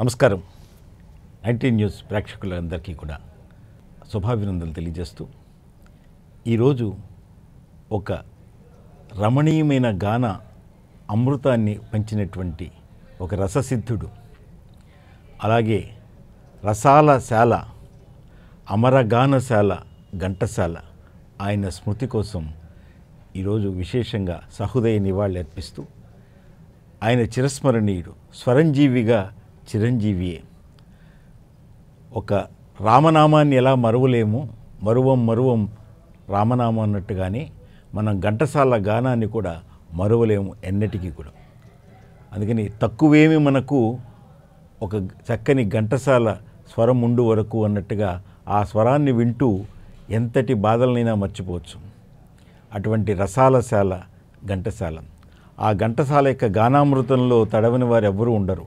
నమస్కారం anti news ప్రేక్షకులందరికీ కూడా శుభాభినందనలు తెలియజేస్తూ ఈరోజు ఒక రమణీయమైన గాన అమృతాన్ని పంచినటువంటి ఒక రససిద్ధుడు అలాగే రసాల శాల అమరగానశాల ఘంటశాల ఆయన స్మృతి కోసం ఈరోజు విశేషంగా సహృదయ నివాళులు అర్పిస్తూ ఆయన చిరస్మరణీయుడు స్వరంజీవిగా చిరంజీవియే ఒక రామనామాన్ని ఎలా మరువలేము మరువం మరువం రామనామం అన్నట్టుగానే మనం ఘంటసాల గానాన్ని కూడా మరువలేము ఎన్నటికీ కూడా అందుకని తక్కువేమి మనకు ఒక చక్కని ఘంటసాల స్వరం ఉండు వరకు అన్నట్టుగా ఆ స్వరాన్ని వింటూ ఎంతటి బాధలనైనా మర్చిపోవచ్చు అటువంటి రసాలశాల ఘంటసాల ఆ ఘంటసాల యొక్క గానామృతంలో తడవని వారు ఎవ్వరూ ఉండరు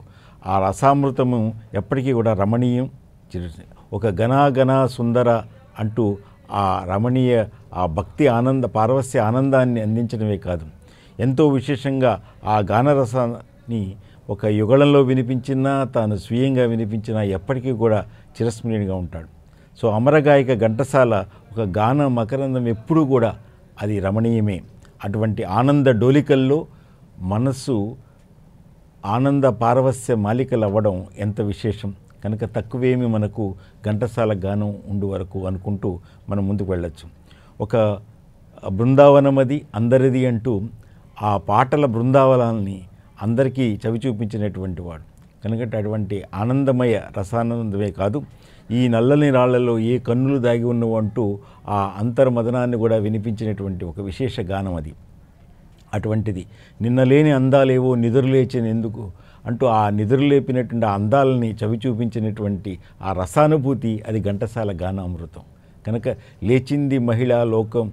ఆ రసామృతము ఎప్పటికీ కూడా రమణీయం ఒక ఘనాఘన సుందర అంటూ ఆ రమణీయ ఆ భక్తి ఆనంద పార్వస్య ఆనందాన్ని అందించడమే కాదు ఎంతో విశేషంగా ఆ గానరసాన్ని ఒక యుగళంలో వినిపించినా తాను స్వీయంగా వినిపించినా ఎప్పటికీ కూడా చిరస్మరణీయంగా ఉంటాడు సో అమరగాయక ఘంటసాల ఒక గాన మకరందం ఎప్పుడూ కూడా అది రమణీయమే అటువంటి ఆనంద డోలికల్లో మనస్సు ఆనంద పారవస్య అవ్వడం ఎంత విశేషం కనుక తక్కువేమి మనకు ఘంటసాల గానం ఉండు వరకు అనుకుంటూ మనం ముందుకు వెళ్ళచ్చు ఒక బృందావనమది అందరిది అంటూ ఆ పాటల బృందావనాల్ని అందరికీ చవి చూపించినటువంటి వాడు కనుక అటువంటి ఆనందమయ రసానందమే కాదు ఈ నల్లని రాళ్లలో ఏ కన్నులు దాగి ఉన్నవంటూ ఆ అంతర్మదనాన్ని కూడా వినిపించినటువంటి ఒక విశేష గానం అది అటువంటిది నిన్న లేని అందాలేవో ఎందుకు అంటూ ఆ నిద్రలేపినటువంటి అందాలని చవి చూపించినటువంటి ఆ రసానుభూతి అది ఘంటసాల గానామృతం కనుక లేచింది మహిళా లోకం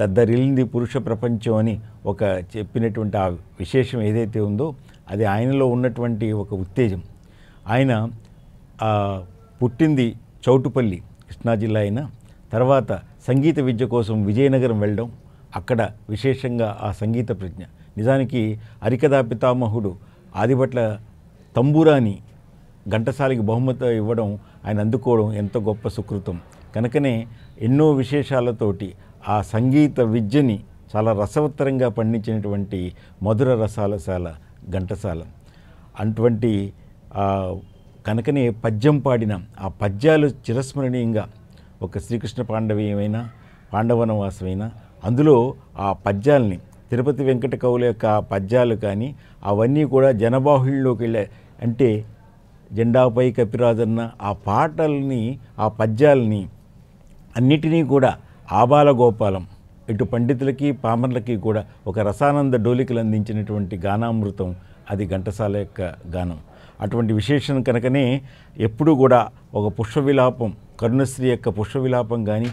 దద్దరిల్లింది పురుష ప్రపంచం అని ఒక చెప్పినటువంటి ఆ విశేషం ఏదైతే ఉందో అది ఆయనలో ఉన్నటువంటి ఒక ఉత్తేజం ఆయన పుట్టింది చౌటుపల్లి కృష్ణా జిల్లా అయినా తర్వాత సంగీత విద్య కోసం విజయనగరం వెళ్ళడం అక్కడ విశేషంగా ఆ సంగీత ప్రజ్ఞ నిజానికి అరికదా పితామహుడు ఆదిపట్ల తంబూరాని ఘంటసాలికి బహుమతి ఇవ్వడం ఆయన అందుకోవడం ఎంత గొప్ప సుకృతం కనుకనే ఎన్నో విశేషాలతోటి ఆ సంగీత విద్యని చాలా రసవత్తరంగా పండించినటువంటి మధుర రసాలశాల ఘంటసాల అటువంటి కనుకనే పద్యం పాడిన ఆ పద్యాలు చిరస్మరణీయంగా ఒక శ్రీకృష్ణ పాండవీయమైన పాండవనవాసమైన అందులో ఆ పద్యాల్ని తిరుపతి వెంకట కవుల యొక్క పద్యాలు కానీ అవన్నీ కూడా జనబాహుళ్ళలోకి వెళ్ళే అంటే జెండాపై కపిరాజన్న ఆ పాటల్ని ఆ పద్యాలని అన్నిటినీ కూడా ఆబాల గోపాలం ఇటు పండితులకి పామర్లకి కూడా ఒక రసానంద డోలికలు అందించినటువంటి గానామృతం అది ఘంటసాల యొక్క గానం అటువంటి విశేషం కనుకనే ఎప్పుడూ కూడా ఒక పుష్ప విలాపం కరుణశ్రీ యొక్క పుష్ప విలాపం కానీ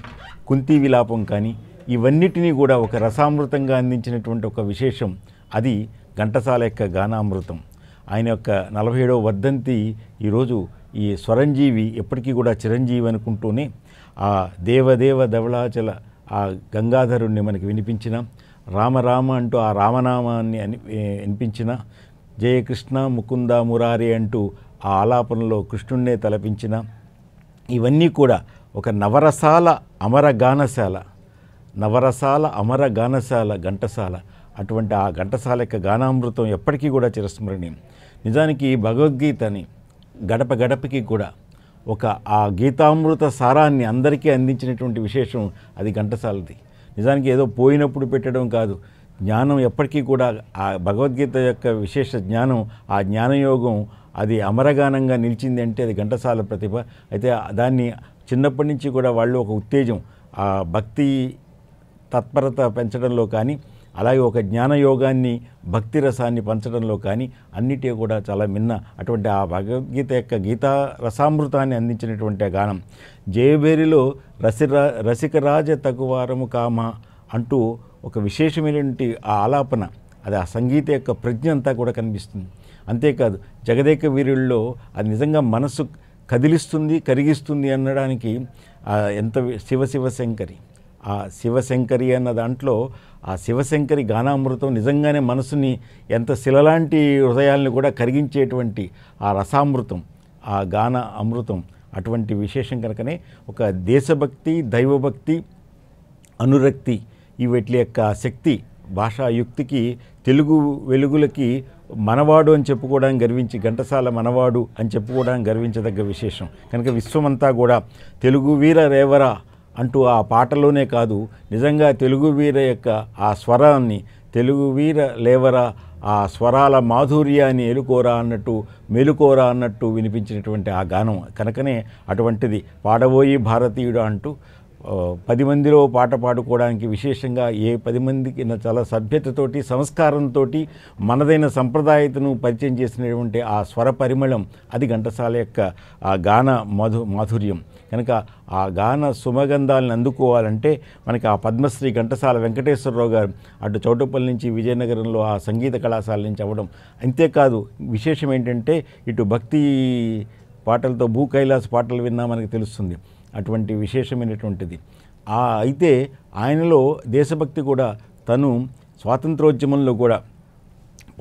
కుంతి విలాపం కానీ ఇవన్నిటినీ కూడా ఒక రసామృతంగా అందించినటువంటి ఒక విశేషం అది ఘంటసాల యొక్క గానామృతం ఆయన యొక్క నలభై ఏడవ వర్ధంతి ఈరోజు ఈ స్వరంజీవి ఎప్పటికీ కూడా చిరంజీవి అనుకుంటూనే ఆ దేవదేవ ధవళాచల ఆ గంగాధరుణ్ణి మనకి వినిపించిన రామరామ అంటూ ఆ రామనామాన్ని అని వినిపించిన జయకృష్ణ ముకుంద మురారి అంటూ ఆ ఆలాపనలో కృష్ణుణ్ణే తలపించిన ఇవన్నీ కూడా ఒక నవరసాల అమరగానశాల నవరసాల అమర గానశాల ఘంటసాల అటువంటి ఆ ఘంటసాల యొక్క గానామృతం ఎప్పటికీ కూడా చిరస్మరణీయం నిజానికి భగవద్గీతని గడప గడపకి కూడా ఒక ఆ గీతామృత సారాన్ని అందరికీ అందించినటువంటి విశేషం అది ఘంటసాలది నిజానికి ఏదో పోయినప్పుడు పెట్టడం కాదు జ్ఞానం ఎప్పటికీ కూడా ఆ భగవద్గీత యొక్క విశేష జ్ఞానం ఆ జ్ఞానయోగం అది అమరగానంగా నిలిచింది అంటే అది ఘంటసాల ప్రతిభ అయితే దాన్ని చిన్నప్పటి నుంచి కూడా వాళ్ళు ఒక ఉత్తేజం ఆ భక్తి తత్పరత పెంచడంలో కానీ అలాగే ఒక జ్ఞానయోగాన్ని భక్తి రసాన్ని పంచడంలో కానీ అన్నిటి కూడా చాలా మిన్న అటువంటి ఆ భగవద్గీత యొక్క గీతా రసామృతాన్ని అందించినటువంటి ఆ గానం జయబేరిలో రసిరా రసికరాజ తగువారము కామ అంటూ ఒక విశేషమైనటువంటి ఆ ఆలాపన అది ఆ సంగీత యొక్క ప్రజ్ఞ అంతా కూడా కనిపిస్తుంది అంతేకాదు జగదేక వీరుల్లో అది నిజంగా మనస్సు కదిలిస్తుంది కరిగిస్తుంది అనడానికి ఎంత శివ శివ శంకరి ఆ శివశంకరి అన్న దాంట్లో ఆ శివశంకరి గానామృతం నిజంగానే మనసుని ఎంత శిలలాంటి హృదయాల్ని కూడా కరిగించేటువంటి ఆ రసామృతం ఆ గాన అమృతం అటువంటి విశేషం కనుకనే ఒక దేశభక్తి దైవభక్తి అనురక్తి వీటి యొక్క శక్తి భాషాయుక్తికి తెలుగు వెలుగులకి మనవాడు అని చెప్పుకోవడానికి గర్వించి ఘంటసాల మనవాడు అని చెప్పుకోవడానికి గర్వించదగ్గ విశేషం కనుక విశ్వమంతా కూడా తెలుగు వీర రేవరా అంటూ ఆ పాటలోనే కాదు నిజంగా తెలుగు వీర యొక్క ఆ స్వరాన్ని తెలుగు వీర లేవరా ఆ స్వరాల మాధుర్యాన్ని ఎలుకోరా అన్నట్టు మెలుకోరా అన్నట్టు వినిపించినటువంటి ఆ గానం కనుకనే అటువంటిది పాడబోయి భారతీయుడు అంటూ పది మందిలో పాట పాడుకోవడానికి విశేషంగా ఏ పది మందికి చాలా సభ్యతతోటి సంస్కారంతో మనదైన సంప్రదాయతను పరిచయం చేసినటువంటి ఆ స్వర పరిమళం అది ఘంటసాల యొక్క ఆ గాన మధు మాధుర్యం కనుక ఆ గాన సుమగంధాలను అందుకోవాలంటే మనకి ఆ పద్మశ్రీ ఘంటసాల వెంకటేశ్వరరావు గారు అటు చౌటపల్లి నుంచి విజయనగరంలో ఆ సంగీత కళాశాల నుంచి అవ్వడం అంతేకాదు విశేషం ఏంటంటే ఇటు భక్తి పాటలతో భూ కైలాస పాటలు విన్నా మనకు తెలుస్తుంది అటువంటి విశేషమైనటువంటిది ఆ అయితే ఆయనలో దేశభక్తి కూడా తను స్వాతంత్రోద్యమంలో కూడా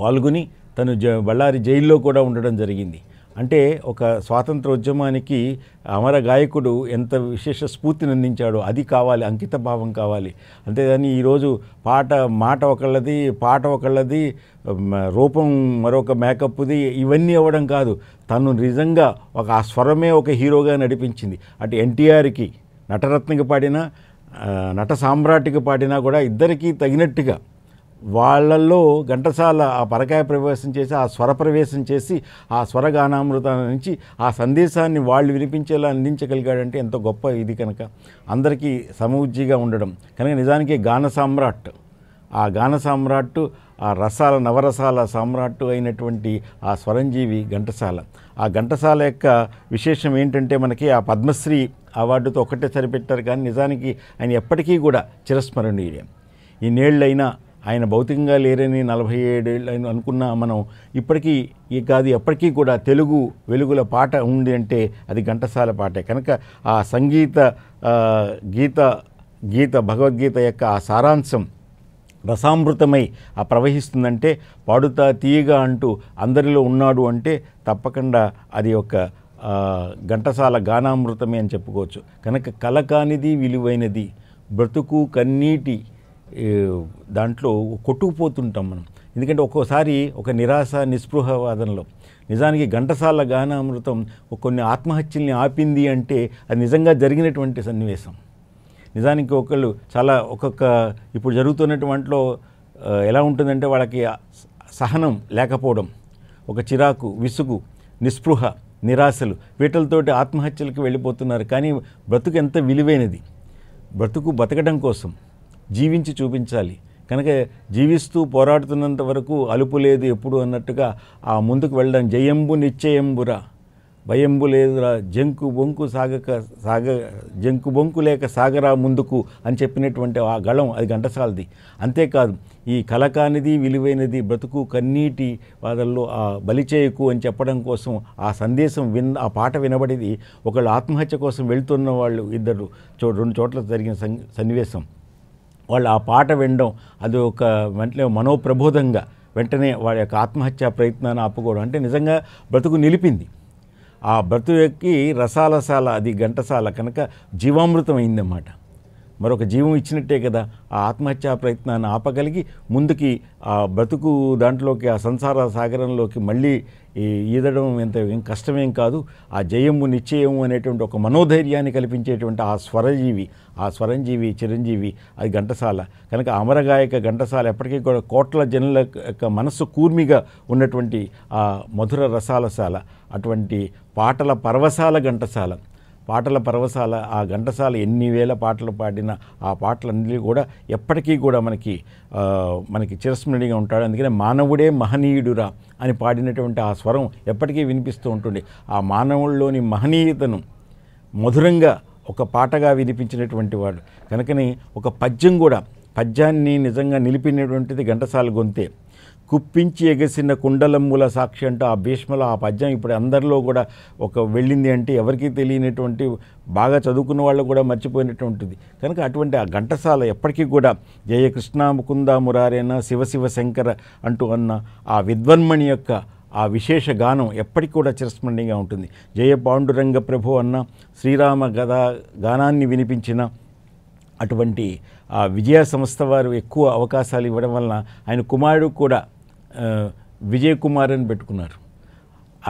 పాల్గొని తను జ బళ్ళారి జైల్లో కూడా ఉండడం జరిగింది అంటే ఒక స్వాతంత్ర ఉద్యమానికి అమర గాయకుడు ఎంత విశేష స్ఫూర్తిని అందించాడో అది కావాలి అంకిత భావం కావాలి అంతేగాని ఈరోజు పాట మాట ఒకళ్ళది పాట ఒకళ్ళది రూపం మరొక మేకప్ది ఇవన్నీ అవ్వడం కాదు తను నిజంగా ఒక ఆ స్వరమే ఒక హీరోగా నడిపించింది అటు ఎన్టీఆర్కి నటరత్నకి పాడిన నట సామ్రాట్కి పాడినా కూడా ఇద్దరికీ తగినట్టుగా వాళ్ళల్లో ఘంటసాల ఆ పరకాయ ప్రవేశం చేసి ఆ స్వర ప్రవేశం చేసి ఆ స్వరగానామృత నుంచి ఆ సందేశాన్ని వాళ్ళు వినిపించేలా అందించగలిగాడంటే ఎంతో గొప్ప ఇది కనుక అందరికీ సమవుజ్జిగా ఉండడం కనుక నిజానికి గాన సామ్రాట్ ఆ గాన సామ్రాట్ ఆ రసాల నవరసాల సామ్రాట్ అయినటువంటి ఆ స్వరంజీవి ఘంటసాల ఆ ఘంటసాల యొక్క విశేషం ఏంటంటే మనకి ఆ పద్మశ్రీ అవార్డుతో ఒకటే సరిపెట్టారు కానీ నిజానికి ఆయన ఎప్పటికీ కూడా చిరస్మరణీయుడే ఈ నేళ్ళైనా ఆయన భౌతికంగా లేరని నలభై ఏడేళ్ళు అనుకున్న మనం ఇప్పటికీ ఈ కాదు ఎప్పటికీ కూడా తెలుగు వెలుగుల పాట ఉంది అంటే అది ఘంటసాల పాటే కనుక ఆ సంగీత గీత గీత భగవద్గీత యొక్క ఆ సారాంశం రసామృతమై ఆ ప్రవహిస్తుందంటే పాడుతా తీయగా అంటూ అందరిలో ఉన్నాడు అంటే తప్పకుండా అది ఒక ఘంటసాల గానామృతమే అని చెప్పుకోవచ్చు కనుక కల కానిది విలువైనది బ్రతుకు కన్నీటి దాంట్లో కొట్టుకుపోతుంటాం మనం ఎందుకంటే ఒక్కోసారి ఒక నిరాశ నిస్పృహవాదంలో నిజానికి ఘంటసాల గానామృతం కొన్ని ఆత్మహత్యల్ని ఆపింది అంటే అది నిజంగా జరిగినటువంటి సన్నివేశం నిజానికి ఒకళ్ళు చాలా ఒక్కొక్క ఇప్పుడు జరుగుతున్నటువంటిలో ఎలా ఉంటుందంటే వాళ్ళకి సహనం లేకపోవడం ఒక చిరాకు విసుగు నిస్పృహ నిరాశలు వీటలతోటి ఆత్మహత్యలకు వెళ్ళిపోతున్నారు కానీ బ్రతుకు ఎంత విలువైనది బ్రతుకు బతకడం కోసం జీవించి చూపించాలి కనుక జీవిస్తూ పోరాడుతున్నంత వరకు అలుపు లేదు ఎప్పుడు అన్నట్టుగా ఆ ముందుకు వెళ్ళడం జయంబు నిశ్చయంబురా భయంబు లేదురా జంకు బొంకు సాగక సాగ జంకు బొంకు లేక సాగరా ముందుకు అని చెప్పినటువంటి ఆ గళం అది గంటసాలది అంతేకాదు ఈ కలకానిది విలువైనది బ్రతుకు కన్నీటి వాదల్లో ఆ బలిచేయకు అని చెప్పడం కోసం ఆ సందేశం విన్ ఆ పాట వినబడేది ఒకళ్ళు ఆత్మహత్య కోసం వెళ్తున్న వాళ్ళు ఇద్దరు చో రెండు చోట్ల జరిగిన సన్నివేశం వాళ్ళు ఆ పాట వినడం అది ఒక వెంటనే మనోప్రబోధంగా వెంటనే వాళ్ళ యొక్క ఆత్మహత్యా ప్రయత్నాన్ని ఆపుకోవడం అంటే నిజంగా బ్రతుకు నిలిపింది ఆ బ్రతుకి రసాలసాల అది ఘంటసాల కనుక జీవామృతం అయిందన్నమాట మరొక జీవం ఇచ్చినట్టే కదా ఆ ఆత్మహత్యా ప్రయత్నాన్ని ఆపగలిగి ముందుకి ఆ బ్రతుకు దాంట్లోకి ఆ సంసార సాగరంలోకి మళ్ళీ ఈ ఈదడం ఎంత కష్టమేం కాదు ఆ జయము నిశ్చయము అనేటువంటి ఒక మనోధైర్యాన్ని కల్పించేటువంటి ఆ స్వరజీవి ఆ స్వరంజీవి చిరంజీవి అది ఘంటసాల కనుక అమరగాయక ఘంటసాల ఎప్పటికీ కూడా కోట్ల జనుల యొక్క మనస్సు కూర్మిగా ఉన్నటువంటి ఆ మధుర రసాలశాల అటువంటి పాటల పర్వశాల ఘంటసాల పాటల పరవశాల ఆ ఘంటసాల ఎన్ని వేల పాటలు పాడిన ఆ పాటలన్నీ కూడా ఎప్పటికీ కూడా మనకి మనకి చిరస్మరణీయంగా ఉంటాడు అందుకనే మానవుడే మహనీయుడురా అని పాడినటువంటి ఆ స్వరం ఎప్పటికీ వినిపిస్తూ ఉంటుంది ఆ మానవుల్లోని మహనీయతను మధురంగా ఒక పాటగా వినిపించినటువంటి వాడు కనుకని ఒక పద్యం కూడా పద్యాన్ని నిజంగా నిలిపినటువంటిది ఘంటసాల గొంతే కుప్పించి ఎగసిన కుండలమ్ముల సాక్షి అంటూ ఆ భీష్మల ఆ పద్యం ఇప్పుడు అందరిలో కూడా ఒక వెళ్ళింది అంటే ఎవరికీ తెలియనటువంటి బాగా చదువుకున్న వాళ్ళు కూడా మర్చిపోయినటువంటిది కనుక అటువంటి ఆ ఘంటసాల ఎప్పటికీ కూడా జయ కృష్ణ ముకుంద మురారేన శివ శివ శంకర అంటూ అన్న ఆ విద్వన్మణి యొక్క ఆ విశేష గానం ఎప్పటికీ కూడా చిరస్మరణీయంగా ఉంటుంది జయ పాండురంగ ప్రభు అన్న శ్రీరామ గద గానాన్ని వినిపించిన అటువంటి విజయ సంస్థ వారు ఎక్కువ అవకాశాలు ఇవ్వడం వలన ఆయన కుమారుడు కూడా విజయ్ కుమార్ అని పెట్టుకున్నారు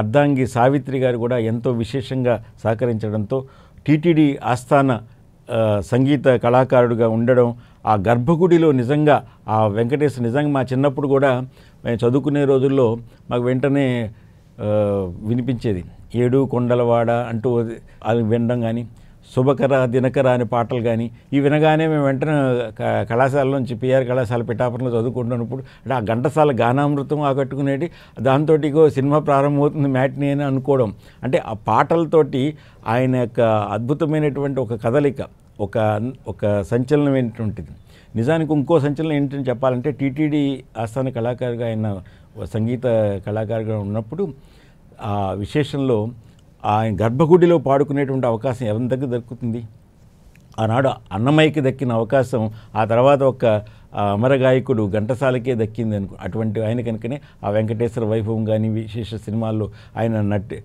అర్ధాంగి సావిత్రి గారు కూడా ఎంతో విశేషంగా సహకరించడంతో టీటీడీ ఆస్థాన సంగీత కళాకారుడిగా ఉండడం ఆ గర్భగుడిలో నిజంగా ఆ వెంకటేశ్వర నిజంగా మా చిన్నప్పుడు కూడా మేము చదువుకునే రోజుల్లో మాకు వెంటనే వినిపించేది ఏడు కొండలవాడ అంటూ అది వినడం కానీ శుభకర దినకర అనే పాటలు కానీ ఈ వినగానే మేము వెంటనే కళాశాల నుంచి పిఆర్ కళాశాల పిఠాపురంలో చదువుకుంటున్నప్పుడు అంటే ఆ ఘంటసాల గానామృతం ఆకట్టుకునేది దాంతో ఇగో సినిమా ప్రారంభమవుతుంది మ్యాట్ని అని అనుకోవడం అంటే ఆ పాటలతోటి ఆయన యొక్క అద్భుతమైనటువంటి ఒక కదలిక ఒక ఒక సంచలనం సంచలనమైనటువంటిది నిజానికి ఇంకో సంచలనం ఏంటని చెప్పాలంటే టీటీడీ ఆస్థాన కళాకారుగా ఆయన సంగీత కళాకారుగా ఉన్నప్పుడు ఆ విశేషంలో ఆయన గర్భగుడిలో పాడుకునేటువంటి అవకాశం ఎవరి దక్కుతుంది ఆనాడు అన్నమయ్యకి దక్కిన అవకాశం ఆ తర్వాత ఒక అమర గాయకుడు ఘంటసాలకే దక్కింది అనుకు అటువంటి ఆయన కనుకనే ఆ వెంకటేశ్వర వైభవం కానీ విశేష సినిమాల్లో ఆయన నటి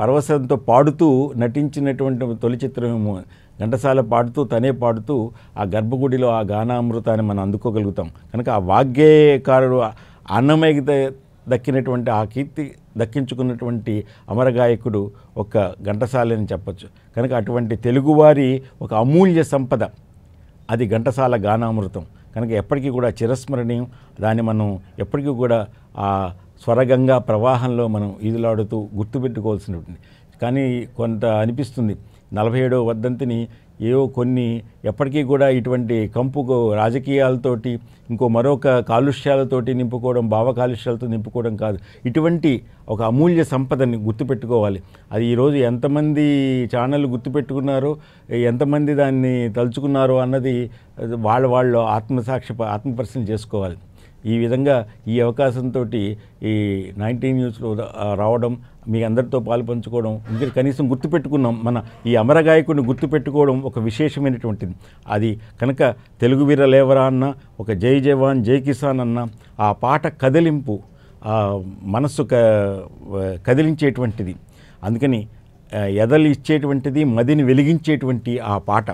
పరవశంతో పాడుతూ నటించినటువంటి తొలి చిత్రము ఘంటసాల పాడుతూ తనే పాడుతూ ఆ గర్భగుడిలో ఆ గానామృతాన్ని మనం అందుకోగలుగుతాం కనుక ఆ వాగ్గేయకారుడు అన్నమయ్యకి దక్కినటువంటి ఆ కీర్తి దక్కించుకున్నటువంటి అమరగాయకుడు ఒక ఘంటసాలని చెప్పచ్చు కనుక అటువంటి తెలుగువారి ఒక అమూల్య సంపద అది ఘంటసాల గానామృతం కనుక ఎప్పటికీ కూడా చిరస్మరణీయం దాన్ని మనం ఎప్పటికీ కూడా ఆ స్వరగంగా ప్రవాహంలో మనం ఈదులాడుతూ గుర్తుపెట్టుకోవాల్సినటువంటి కానీ కొంత అనిపిస్తుంది నలభై ఏడో వద్దంతిని ఏవో కొన్ని ఎప్పటికీ కూడా ఇటువంటి కంపు రాజకీయాలతోటి ఇంకో మరొక కాలుష్యాలతోటి నింపుకోవడం భావ కాలుష్యాలతో నింపుకోవడం కాదు ఇటువంటి ఒక అమూల్య సంపదని గుర్తుపెట్టుకోవాలి అది ఈరోజు ఎంతమంది ఛానల్ గుర్తుపెట్టుకున్నారో ఎంతమంది దాన్ని తలుచుకున్నారో అన్నది వాళ్ళ వాళ్ళు ఆత్మసాక్షి ఆత్మపరిశీలన చేసుకోవాలి ఈ విధంగా ఈ అవకాశంతో ఈ నైన్టీన్ న్యూస్లో రావడం మీ అందరితో పాలు పంచుకోవడం ఇంకా కనీసం గుర్తుపెట్టుకున్నాం మన ఈ అమరగాయకుడిని గుర్తుపెట్టుకోవడం ఒక విశేషమైనటువంటిది అది కనుక తెలుగు వీర లేవరా అన్న ఒక జై జవాన్ జై కిసాన్ అన్న ఆ పాట కదిలింపు మనస్సు క కదిలించేటువంటిది అందుకని ఎదలు ఇచ్చేటువంటిది మదిని వెలిగించేటువంటి ఆ పాట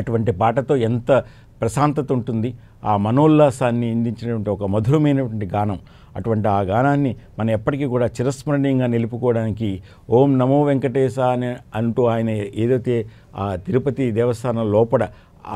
అటువంటి పాటతో ఎంత ప్రశాంతత ఉంటుంది ఆ మనోల్లాసాన్ని అందించినటువంటి ఒక మధురమైనటువంటి గానం అటువంటి ఆ గానాన్ని మనం ఎప్పటికీ కూడా చిరస్మరణీయంగా నిలుపుకోవడానికి ఓం నమో వెంకటేశ అని అంటూ ఆయన ఏదైతే ఆ తిరుపతి దేవస్థానం లోపల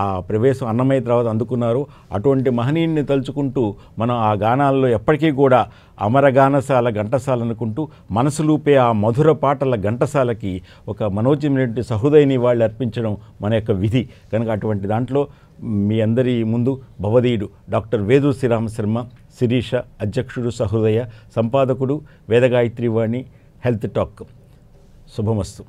ఆ ప్రవేశం అన్నమయ్య తర్వాత అందుకున్నారు అటువంటి మహనీయుని తలుచుకుంటూ మనం ఆ గానాల్లో ఎప్పటికీ కూడా అమర గానసాల ఘంటసాల అనుకుంటూ మనసులూపే ఆ మధుర పాటల ఘంటసాలకి ఒక మనోజమైనటువంటి సహృదయని వాళ్ళు అర్పించడం మన యొక్క విధి కనుక అటువంటి దాంట్లో మీ అందరి ముందు భవదీయుడు డాక్టర్ వేదు శ్రీరామ శర్మ శిరీష అధ్యక్షుడు సహృదయ సంపాదకుడు వేదగాయత్రి వాణి హెల్త్ టాక్ శుభమస్తు